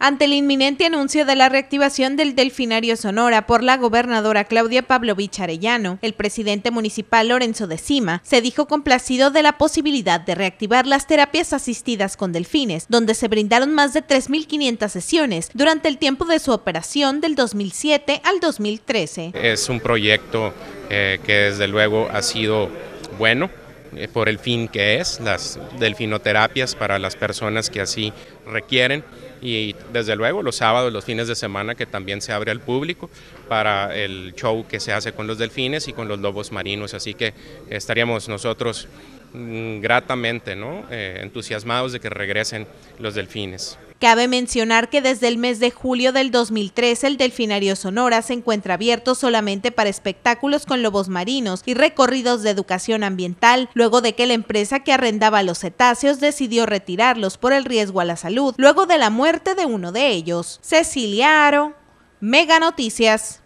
Ante el inminente anuncio de la reactivación del Delfinario Sonora por la gobernadora Claudia Pavlovich Arellano, el presidente municipal Lorenzo de Cima se dijo complacido de la posibilidad de reactivar las terapias asistidas con delfines, donde se brindaron más de 3.500 sesiones durante el tiempo de su operación del 2007 al 2013. Es un proyecto eh, que desde luego ha sido bueno eh, por el fin que es, las delfinoterapias para las personas que así requieren y desde luego los sábados, los fines de semana que también se abre al público para el show que se hace con los delfines y con los lobos marinos. Así que estaríamos nosotros Mm, gratamente, ¿no? Eh, entusiasmados de que regresen los delfines. Cabe mencionar que desde el mes de julio del 2013 el Delfinario Sonora se encuentra abierto solamente para espectáculos con lobos marinos y recorridos de educación ambiental, luego de que la empresa que arrendaba los cetáceos decidió retirarlos por el riesgo a la salud, luego de la muerte de uno de ellos. Cecilia Aro, Mega Noticias.